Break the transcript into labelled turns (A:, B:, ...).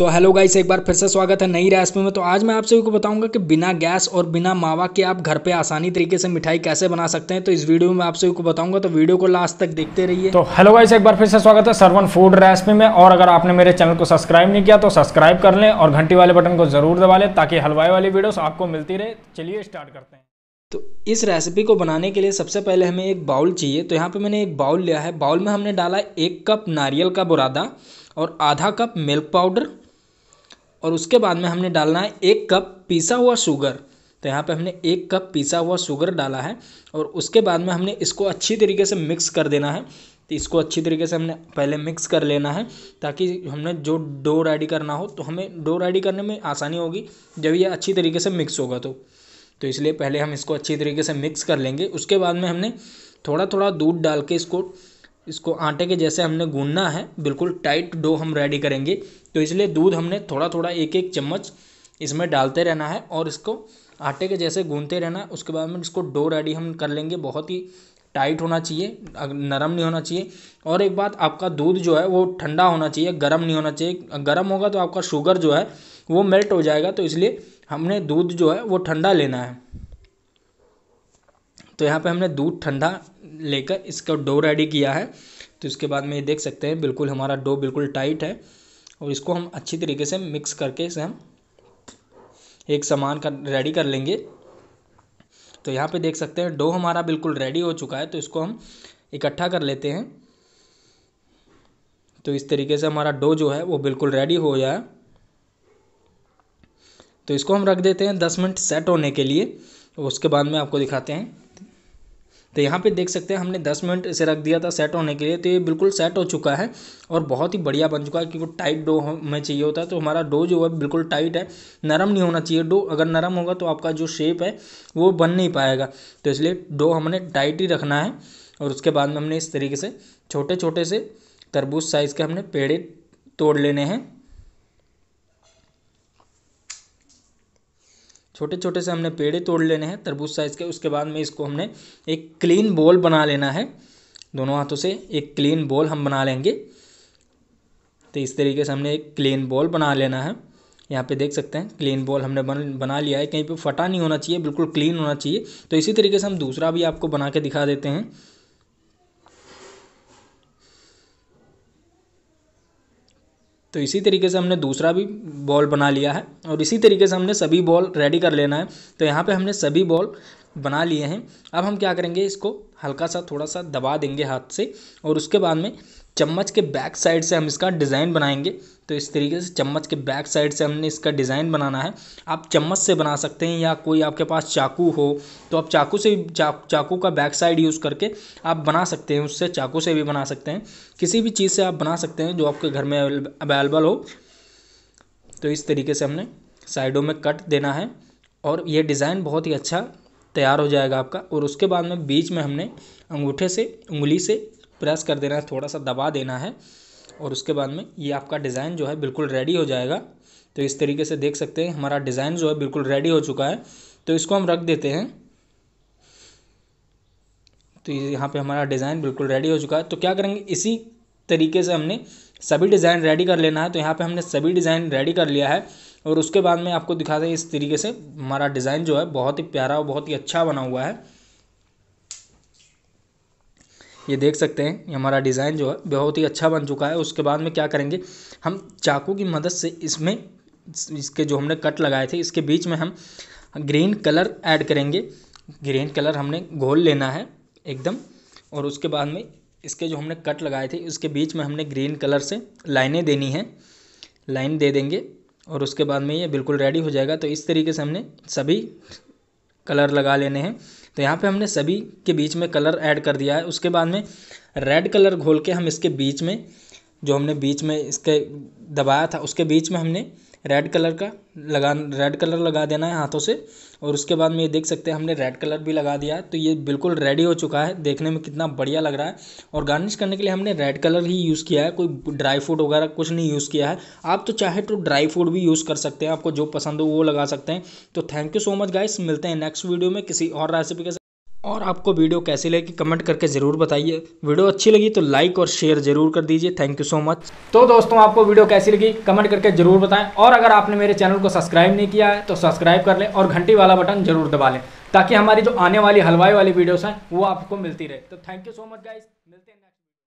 A: so hello guys एक बार फिर से स्वागत है नई रेसिपी में तो आज मैं आप सभी को बताऊंगा कि बिना गैस और बिना मावा के आप घर पे आसानी तरीके से मिठाई कैसे बना सकते हैं तो इस वीडियो में आप सभी को बताऊंगा तो वीडियो को लास्ट तक देखते रहिए तो हेलो गाइस एक बार फिर से स्वागत है सरवन फूड रेसिपी में और अगर आपने मेरे चैनल को सब्सक्राइब नहीं किया तो सब्सक्राइब कर लें और घंटी वाले बटन को जरूर दबा लें ताकि हलवाई वाली वीडियो आपको मिलती रहे चलिए स्टार्ट करते हैं तो इस रेसिपी को बनाने के लिए सबसे पहले हमें एक बाउल चाहिए तो यहाँ पर मैंने एक बाउल लिया है बाउल में हमने डाला एक कप नारियल का बुरादा और आधा कप मिल्क पाउडर और उसके बाद में हमने डालना है एक कप पीसा हुआ शुगर तो यहाँ पे हमने एक कप पीसा हुआ शुगर डाला है और उसके बाद में हमने इसको अच्छी तरीके से मिक्स कर देना है तो इसको अच्छी तरीके से हमने पहले मिक्स कर लेना है ताकि हमने जो डो रेडी करना हो तो हमें डो रेडी करने में आसानी होगी जब ये अच्छी तरीके से मिक्स होगा तो तो इसलिए पहले हम इसको अच्छी तरीके से मिक्स कर लेंगे उसके बाद में हमने थोड़ा थोड़ा दूध डाल के इसको इसको आटे के जैसे हमने गूंदना है बिल्कुल टाइट डो हम रेडी करेंगे तो इसलिए दूध हमने थोड़ा थोड़ा एक एक चम्मच इसमें डालते रहना है और इसको आटे के जैसे गूंदते रहना उसके बाद में इसको डो रेडी हम कर लेंगे बहुत ही टाइट होना चाहिए नरम नहीं होना चाहिए और एक बात आपका दूध जो है वो ठंडा होना चाहिए गर्म नहीं होना चाहिए गर्म होगा तो आपका शुगर जो है वो मेल्ट हो जाएगा तो इसलिए हमने दूध जो है वो ठंडा लेना है तो यहाँ पे हमने दूध ठंडा लेकर इसका डो रेडी किया है तो इसके बाद में ये देख सकते हैं बिल्कुल हमारा डो बिल्कुल टाइट है और इसको हम अच्छी तरीके से मिक्स करके इसे हम एक सामान का रेडी कर लेंगे तो यहाँ पे देख सकते हैं डो हमारा बिल्कुल रेडी हो चुका है तो इसको हम इकट्ठा कर लेते हैं तो इस तरीके से हमारा डो जो है वो बिल्कुल रेडी हो जाए तो इसको हम रख देते हैं दस मिनट सेट होने के लिए उसके बाद में आपको दिखाते हैं तो यहाँ पे देख सकते हैं हमने 10 मिनट इसे रख दिया था सेट होने के लिए तो ये बिल्कुल सेट हो चुका है और बहुत ही बढ़िया बन चुका है क्योंकि टाइट डो हमें चाहिए होता है तो हमारा डो जो है बिल्कुल टाइट है नरम नहीं होना चाहिए डो अगर नरम होगा तो आपका जो शेप है वो बन नहीं पाएगा तो इसलिए डो हमने टाइट ही रखना है और उसके बाद में हमने इस तरीके से छोटे छोटे से तरबूज साइज़ के हमने पेड़े तोड़ लेने हैं छोटे छोटे से हमने पेड़े तोड़ लेने हैं तरबूज साइज़ के उसके बाद में इसको हमने एक क्लीन बॉल बना लेना है दोनों हाथों से एक क्लीन बॉल हम बना लेंगे तो इस तरीके से हमने एक क्लीन बॉल बना लेना है यहाँ पे देख सकते हैं क्लीन बॉल हमने बन बना लिया है कहीं पे फटा नहीं होना चाहिए बिल्कुल क्लीन होना चाहिए तो इसी तरीके से हम दूसरा भी आपको बना के दिखा देते हैं तो इसी तरीके से हमने दूसरा भी बॉल बना लिया है और इसी तरीके से हमने सभी बॉल रेडी कर लेना है तो यहाँ पे हमने सभी बॉल बना लिए हैं अब हम क्या करेंगे इसको हल्का सा थोड़ा सा दबा देंगे हाथ से और उसके बाद में चम्मच के बैक साइड से हम इसका डिज़ाइन बनाएंगे तो इस तरीके से चम्मच के बैक साइड से हमने इसका डिज़ाइन बनाना है आप चम्मच से बना सकते हैं या कोई आपके पास चाकू हो तो आप चाकू से चा, चाकू का बैक साइड यूज़ करके आप बना सकते हैं उससे चाकू से भी बना सकते हैं किसी भी चीज़ से आप बना सकते हैं जो आपके घर में अवेलेबल हो तो इस तरीके से हमने साइडों में कट देना है और ये डिज़ाइन बहुत ही अच्छा तैयार हो जाएगा आपका और उसके बाद में बीच में हमने अंगूठे से उंगली से प्रेस कर देना है थोड़ा सा दबा देना है और उसके बाद में ये आपका डिज़ाइन जो है बिल्कुल रेडी हो जाएगा तो इस तरीके से देख सकते हैं हमारा डिज़ाइन जो है बिल्कुल रेडी हो चुका है तो इसको हम रख देते हैं तो यहाँ पे हमारा डिज़ाइन बिल्कुल रेडी हो चुका है तो क्या करेंगे इसी तरीके से हमने सभी डिज़ाइन रेडी कर लेना है तो यहाँ पे हमने सभी डिज़ाइन रेडी कर लिया है और उसके बाद में आपको दिखा दें इस तरीके से हमारा डिज़ाइन जो है बहुत ही प्यारा और बहुत ही अच्छा बना हुआ है ये देख सकते हैं ये हमारा डिज़ाइन जो है बहुत ही अच्छा बन चुका है उसके बाद में क्या करेंगे हम चाकू की मदद से इसमें इसके जो हमने कट लगाए थे इसके बीच में हम ग्रीन कलर ऐड करेंगे ग्रीन कलर हमने घोल लेना है एकदम और उसके बाद में इसके जो हमने कट लगाए थे उसके बीच में हमने ग्रीन कलर से लाइनें देनी है लाइन दे देंगे और उसके बाद में ये बिल्कुल रेडी हो जाएगा तो इस तरीके से हमने सभी कलर लगा लेने हैं तो यहाँ पे हमने सभी के बीच में कलर ऐड कर दिया है उसके बाद में रेड कलर घोल के हम इसके बीच में जो हमने बीच में इसके दबाया था उसके बीच में हमने रेड कलर का लगा रेड कलर लगा देना है हाथों से और उसके बाद में ये देख सकते हैं हमने रेड कलर भी लगा दिया है तो ये बिल्कुल रेडी हो चुका है देखने में कितना बढ़िया लग रहा है और गार्निश करने के लिए हमने रेड कलर ही यूज़ किया है कोई ड्राई फ्रूट वगैरह कुछ नहीं यूज़ किया है आप तो चाहे तो ड्राई फ्रूट भी यूज़ कर सकते हैं आपको जो पसंद हो वो लगा सकते हैं तो thank you so much guys मिलते हैं नेक्स्ट वीडियो में किसी और रेसिपी के और आपको वीडियो कैसी लगी कमेंट करके ज़रूर बताइए वीडियो अच्छी लगी तो लाइक और शेयर ज़रूर कर दीजिए थैंक यू सो मच तो दोस्तों आपको वीडियो कैसी लगी कमेंट करके ज़रूर बताएं और अगर आपने मेरे चैनल को सब्सक्राइब नहीं किया है तो सब्सक्राइब कर लें और घंटी वाला बटन ज़रूर दबा लें ताकि हमारी जो आने वाली हलवाई वाली वीडियोज़ हैं वो आपको मिलती रहे तो thank you so much guys मिलते हैं